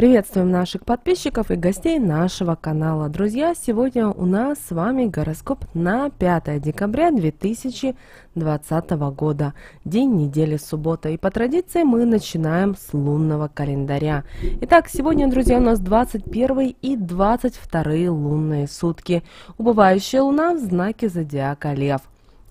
Приветствуем наших подписчиков и гостей нашего канала. Друзья, сегодня у нас с вами гороскоп на 5 декабря 2020 года. День недели суббота. И по традиции мы начинаем с лунного календаря. Итак, сегодня, друзья, у нас 21 и 22 лунные сутки. Убывающая луна в знаке зодиака Лев.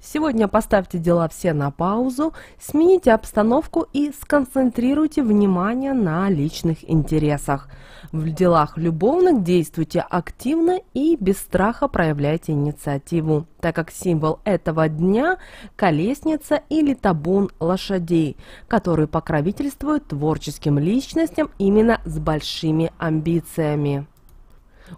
Сегодня поставьте дела все на паузу, смените обстановку и сконцентрируйте внимание на личных интересах. В делах любовных действуйте активно и без страха проявляйте инициативу, так как символ этого дня – колесница или табун лошадей, которые покровительствуют творческим личностям именно с большими амбициями.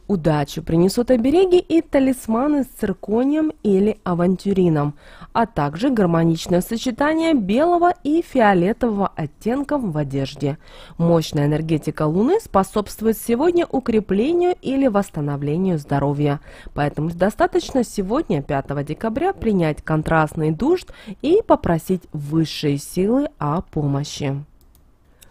Удачу принесут обереги и талисманы с цирконием или авантюрином, а также гармоничное сочетание белого и фиолетового оттенков в одежде. Мощная энергетика Луны способствует сегодня укреплению или восстановлению здоровья, поэтому достаточно сегодня, 5 декабря, принять контрастный душ и попросить высшие силы о помощи.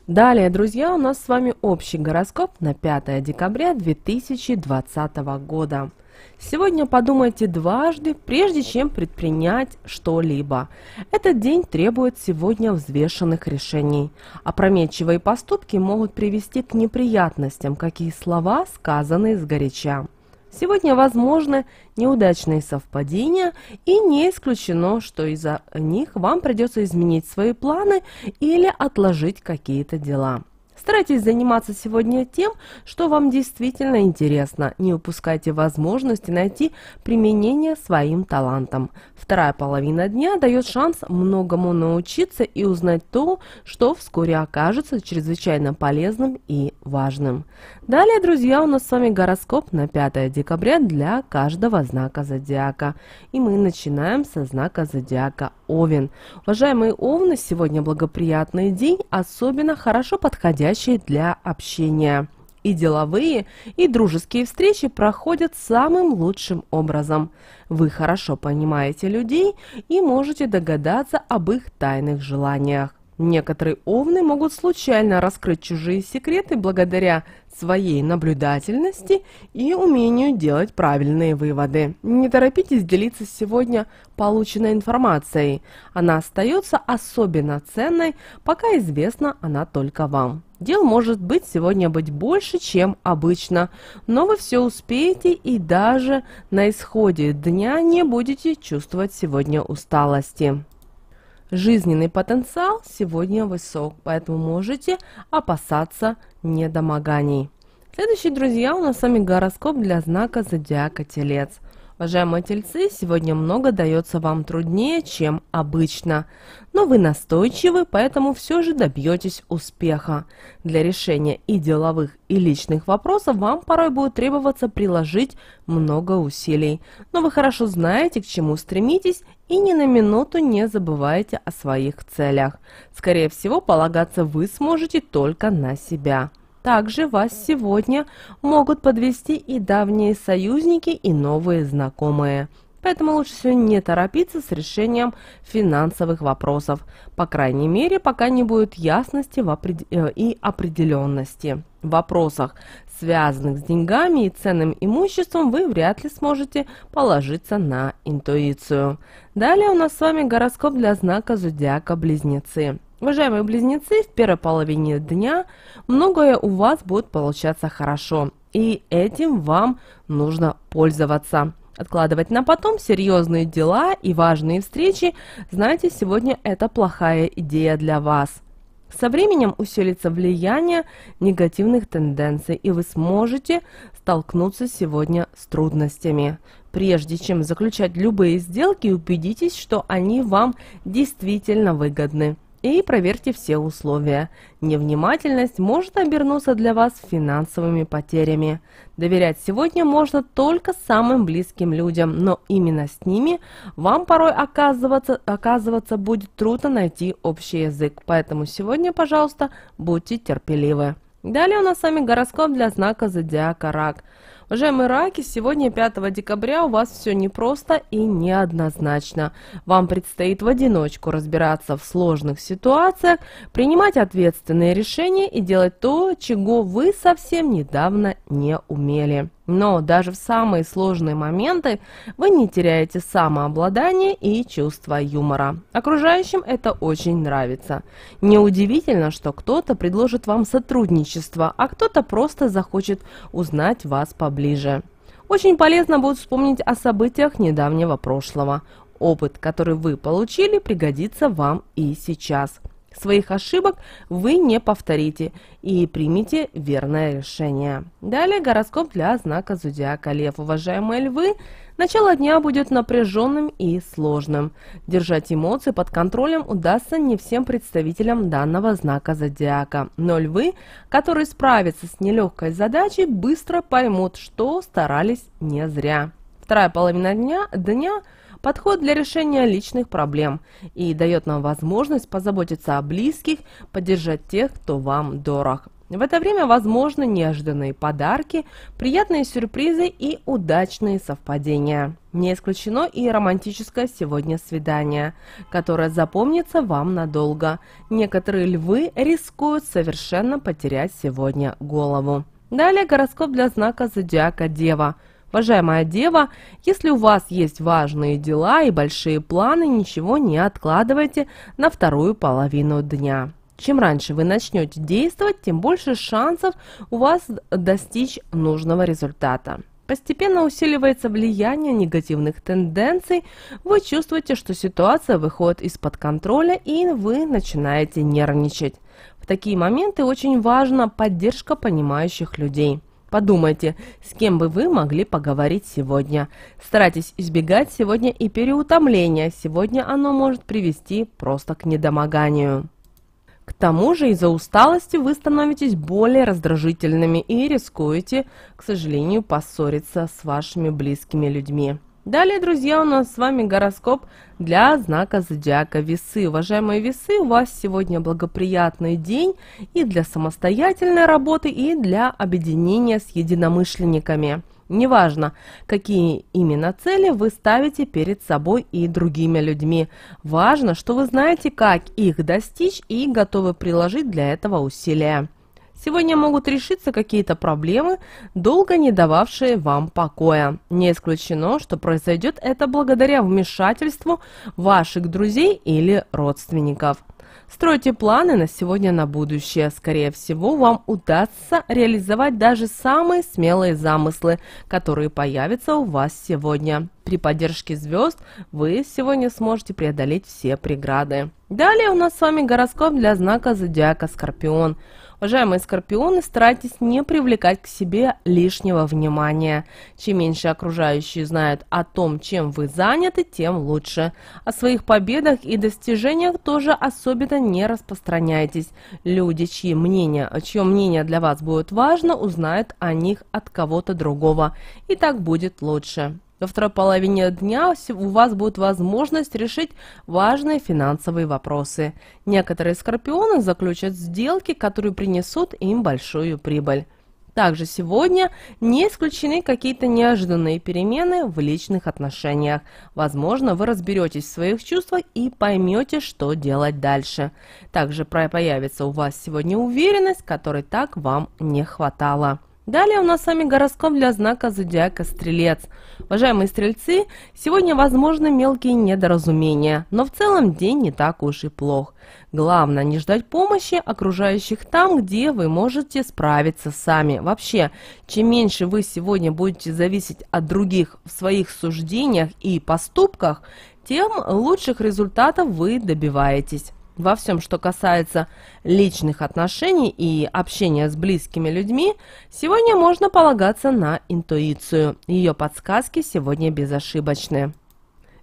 Далее, друзья, у нас с вами общий гороскоп на 5 декабря 2020 года. Сегодня подумайте дважды, прежде чем предпринять что-либо. Этот день требует сегодня взвешенных решений. Опрометчивые поступки могут привести к неприятностям, какие слова сказаны сгоряча. горяча. Сегодня возможны неудачные совпадения, и не исключено, что из-за них вам придется изменить свои планы или отложить какие-то дела. Старайтесь заниматься сегодня тем, что вам действительно интересно. Не упускайте возможности найти применение своим талантам. Вторая половина дня дает шанс многому научиться и узнать то, что вскоре окажется чрезвычайно полезным и важным. Далее, друзья, у нас с вами гороскоп на 5 декабря для каждого знака зодиака. И мы начинаем со знака зодиака Овен. Уважаемые Овны, сегодня благоприятный день, особенно хорошо подходящий подходящие для общения. И деловые, и дружеские встречи проходят самым лучшим образом. Вы хорошо понимаете людей и можете догадаться об их тайных желаниях. Некоторые овны могут случайно раскрыть чужие секреты благодаря своей наблюдательности и умению делать правильные выводы. Не торопитесь делиться сегодня полученной информацией. Она остается особенно ценной, пока известна она только вам. Дел может быть сегодня быть больше, чем обычно, но вы все успеете и даже на исходе дня не будете чувствовать сегодня усталости жизненный потенциал сегодня высок, поэтому можете опасаться недомоганий. Следующий, друзья, у нас с вами гороскоп для знака зодиака Телец – Уважаемые тельцы, сегодня много дается вам труднее, чем обычно. Но вы настойчивы, поэтому все же добьетесь успеха. Для решения и деловых, и личных вопросов вам порой будет требоваться приложить много усилий. Но вы хорошо знаете, к чему стремитесь, и ни на минуту не забывайте о своих целях. Скорее всего, полагаться вы сможете только на себя. Также вас сегодня могут подвести и давние союзники, и новые знакомые. Поэтому лучше всего не торопиться с решением финансовых вопросов, по крайней мере, пока не будет ясности э, и определенности. В вопросах, связанных с деньгами и ценным имуществом, вы вряд ли сможете положиться на интуицию. Далее у нас с вами гороскоп для знака зодиака Близнецы. Уважаемые близнецы, в первой половине дня многое у вас будет получаться хорошо, и этим вам нужно пользоваться. Откладывать на потом серьезные дела и важные встречи, знаете, сегодня это плохая идея для вас. Со временем усилится влияние негативных тенденций, и вы сможете столкнуться сегодня с трудностями. Прежде чем заключать любые сделки, убедитесь, что они вам действительно выгодны. И проверьте все условия. Невнимательность может обернуться для вас финансовыми потерями. Доверять сегодня можно только самым близким людям, но именно с ними вам порой оказываться, оказываться будет трудно найти общий язык. Поэтому сегодня, пожалуйста, будьте терпеливы. Далее у нас с вами гороскоп для знака зодиака «Рак». Уважаемые раки, сегодня 5 декабря у вас все непросто и неоднозначно. Вам предстоит в одиночку разбираться в сложных ситуациях, принимать ответственные решения и делать то, чего вы совсем недавно не умели. Но даже в самые сложные моменты вы не теряете самообладание и чувство юмора. Окружающим это очень нравится. Неудивительно, что кто-то предложит вам сотрудничество, а кто-то просто захочет узнать вас поближе. Очень полезно будет вспомнить о событиях недавнего прошлого. Опыт, который вы получили, пригодится вам и сейчас. Своих ошибок вы не повторите и примите верное решение. Далее гороскоп для знака зодиака Лев. Уважаемые львы, начало дня будет напряженным и сложным. Держать эмоции под контролем удастся не всем представителям данного знака зодиака. Но львы, которые справятся с нелегкой задачей, быстро поймут, что старались не зря. Вторая половина дня, дня – подход для решения личных проблем и дает нам возможность позаботиться о близких, поддержать тех, кто вам дорог. В это время возможны неожиданные подарки, приятные сюрпризы и удачные совпадения. Не исключено и романтическое сегодня свидание, которое запомнится вам надолго. Некоторые львы рискуют совершенно потерять сегодня голову. Далее гороскоп для знака зодиака Дева – Уважаемая дева, если у вас есть важные дела и большие планы, ничего не откладывайте на вторую половину дня. Чем раньше вы начнете действовать, тем больше шансов у вас достичь нужного результата. Постепенно усиливается влияние негативных тенденций, вы чувствуете, что ситуация выходит из-под контроля и вы начинаете нервничать. В такие моменты очень важна поддержка понимающих людей – Подумайте, с кем бы вы могли поговорить сегодня. Старайтесь избегать сегодня и переутомления. Сегодня оно может привести просто к недомоганию. К тому же из-за усталости вы становитесь более раздражительными и рискуете, к сожалению, поссориться с вашими близкими людьми. Далее, друзья, у нас с вами гороскоп для знака зодиака весы. Уважаемые весы, у вас сегодня благоприятный день и для самостоятельной работы, и для объединения с единомышленниками. Неважно, какие именно цели вы ставите перед собой и другими людьми. Важно, что вы знаете, как их достичь и готовы приложить для этого усилия. Сегодня могут решиться какие-то проблемы, долго не дававшие вам покоя. Не исключено, что произойдет это благодаря вмешательству ваших друзей или родственников. Стройте планы на сегодня, на будущее. Скорее всего, вам удастся реализовать даже самые смелые замыслы, которые появятся у вас сегодня. При поддержке звезд вы сегодня сможете преодолеть все преграды. Далее у нас с вами гороскоп для знака зодиака Скорпион. Уважаемые скорпионы, старайтесь не привлекать к себе лишнего внимания. Чем меньше окружающие знают о том, чем вы заняты, тем лучше. О своих победах и достижениях тоже особенно Хоббита не распространяйтесь. Люди, чьи мнения, чье мнение для вас будет важно, узнают о них от кого-то другого. И так будет лучше. Во второй половине дня у вас будет возможность решить важные финансовые вопросы. Некоторые скорпионы заключат сделки, которые принесут им большую прибыль. Также сегодня не исключены какие-то неожиданные перемены в личных отношениях. Возможно, вы разберетесь в своих чувствах и поймете, что делать дальше. Также появится у вас сегодня уверенность, которой так вам не хватало. Далее у нас с вами гороскоп для знака зодиака Стрелец. Уважаемые стрельцы, сегодня возможны мелкие недоразумения, но в целом день не так уж и плох. Главное не ждать помощи окружающих там, где вы можете справиться сами. Вообще, чем меньше вы сегодня будете зависеть от других в своих суждениях и поступках, тем лучших результатов вы добиваетесь во всем, что касается личных отношений и общения с близкими людьми, сегодня можно полагаться на интуицию. Ее подсказки сегодня безошибочны.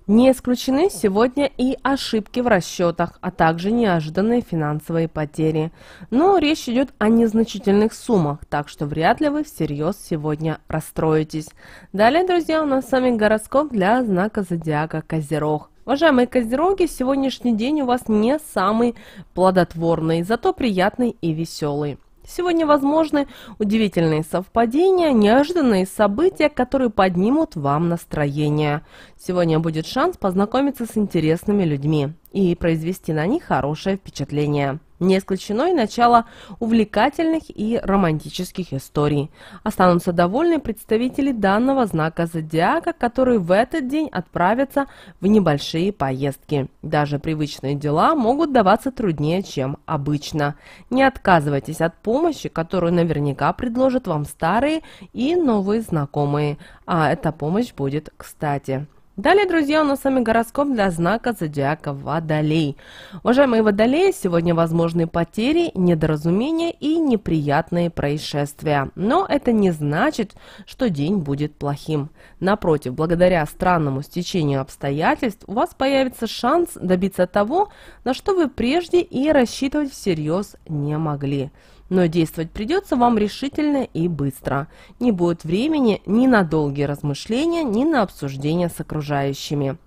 Не исключены сегодня и ошибки в расчетах, а также неожиданные финансовые потери. Но речь идет о незначительных суммах, так что вряд ли вы всерьез сегодня расстроитесь. Далее, друзья, у нас с вами гороскоп для знака зодиака Козерог. Уважаемые козероги, сегодняшний день у вас не самый плодотворный, зато приятный и веселый. Сегодня возможны удивительные совпадения, неожиданные события, которые поднимут вам настроение. Сегодня будет шанс познакомиться с интересными людьми и произвести на них хорошее впечатление. Не исключено и начало увлекательных и романтических историй. Останутся довольны представители данного знака зодиака, которые в этот день отправятся в небольшие поездки. Даже привычные дела могут даваться труднее, чем обычно. Не отказывайтесь от помощи, которую наверняка предложат вам старые и новые знакомые, а эта помощь будет кстати. Далее, друзья, у нас с вами гороскоп для знака зодиака Водолей. Уважаемые Водолеи, сегодня возможны потери, недоразумения и неприятные происшествия. Но это не значит, что день будет плохим. Напротив, благодаря странному стечению обстоятельств у вас появится шанс добиться того, на что вы прежде и рассчитывать всерьез не могли но действовать придется вам решительно и быстро. Не будет времени ни на долгие размышления, ни на обсуждения с окружающими.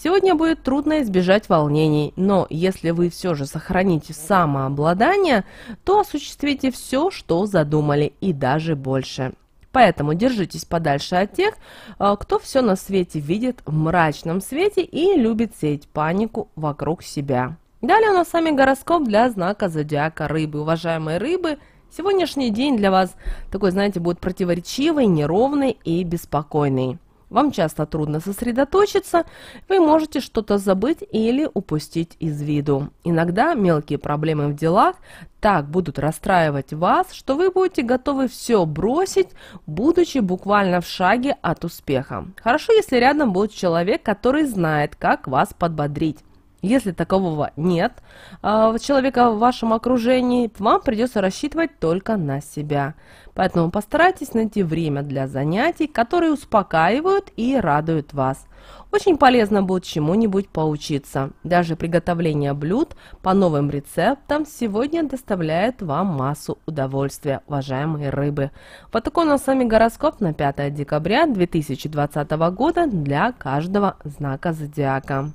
Сегодня будет трудно избежать волнений, но если вы все же сохраните самообладание, то осуществите все, что задумали, и даже больше. Поэтому держитесь подальше от тех, а, кто все на свете видит в мрачном свете и любит сеять панику вокруг себя. Далее у нас с вами гороскоп для знака зодиака рыбы. Уважаемые рыбы, сегодняшний день для вас такой, знаете, будет противоречивый, неровный и беспокойный. Вам часто трудно сосредоточиться, вы можете что-то забыть или упустить из виду. Иногда мелкие проблемы в делах так будут расстраивать вас, что вы будете готовы все бросить, будучи буквально в шаге от успеха. Хорошо, если рядом будет человек, который знает, как вас подбодрить. Если такового нет а, человека в вашем окружении, вам придется рассчитывать только на себя. Поэтому постарайтесь найти время для занятий, которые успокаивают и радуют вас. Очень полезно будет чему-нибудь поучиться. Даже приготовление блюд по новым рецептам сегодня доставляет вам массу удовольствия, уважаемые рыбы. Вот такой у нас с вами гороскоп на 5 декабря 2020 года для каждого знака зодиака.